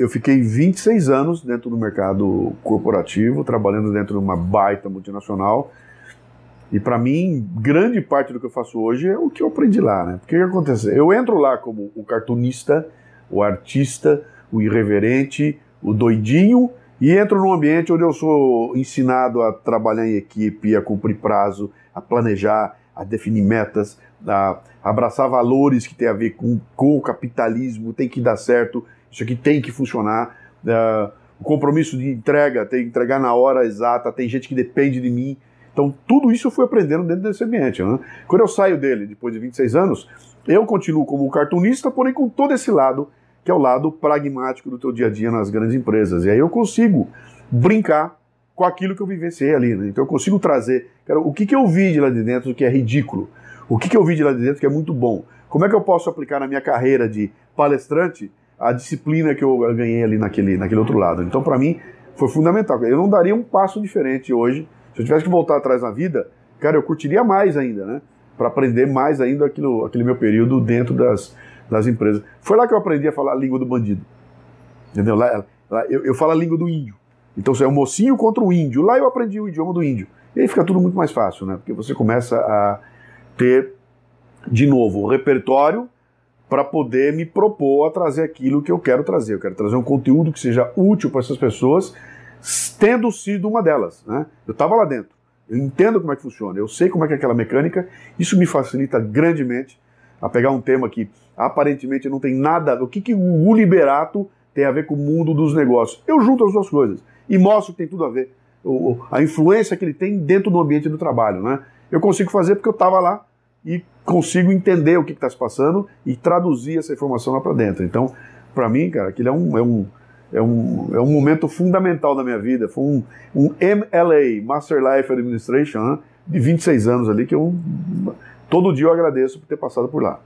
eu fiquei 26 anos dentro do mercado corporativo, trabalhando dentro de uma baita multinacional. E para mim, grande parte do que eu faço hoje é o que eu aprendi lá, né? Porque o que acontece? Eu entro lá como o cartunista, o artista, o irreverente, o doidinho e entro num ambiente onde eu sou ensinado a trabalhar em equipe, a cumprir prazo, a planejar, a definir metas, a abraçar valores que tem a ver com, com o capitalismo, tem que dar certo, isso aqui tem que funcionar. Uh, o compromisso de entrega, tem que entregar na hora exata, tem gente que depende de mim. Então, tudo isso eu fui aprendendo dentro desse ambiente. Né? Quando eu saio dele, depois de 26 anos, eu continuo como cartunista, porém com todo esse lado que é o lado pragmático do teu dia a dia nas grandes empresas. E aí eu consigo brincar com aquilo que eu vivenciei ali. Né? Então eu consigo trazer cara, o que, que eu vi de lá de dentro que é ridículo, o que, que eu vi de lá de dentro que é muito bom. Como é que eu posso aplicar na minha carreira de palestrante a disciplina que eu ganhei ali naquele, naquele outro lado? Então, para mim, foi fundamental. Eu não daria um passo diferente hoje. Se eu tivesse que voltar atrás na vida, cara, eu curtiria mais ainda, né? Para aprender mais ainda aquilo, aquele meu período dentro das, das empresas. Foi lá que eu aprendi a falar a língua do bandido. Entendeu? Lá, lá eu, eu, falo a língua do índio. Então você é o um mocinho contra o índio. Lá eu aprendi o idioma do índio. E aí fica tudo muito mais fácil, né? Porque você começa a ter, de novo, o repertório para poder me propor a trazer aquilo que eu quero trazer. Eu quero trazer um conteúdo que seja útil para essas pessoas, tendo sido uma delas. Né? Eu estava lá dentro. Eu entendo como é que funciona, eu sei como é que é aquela mecânica, isso me facilita grandemente a pegar um tema que aparentemente não tem nada. O que, que o liberato tem a ver com o mundo dos negócios? Eu junto as duas coisas e mostro que tem tudo a ver. O, a influência que ele tem dentro do ambiente do trabalho, né? Eu consigo fazer porque eu estava lá e consigo entender o que está se passando e traduzir essa informação lá para dentro. Então, para mim, cara, aquilo é um, é, um, é, um, é um momento fundamental da minha vida. Foi um, um MLA, Master Life Administration, né? de 26 anos ali, que eu todo dia eu agradeço por ter passado por lá.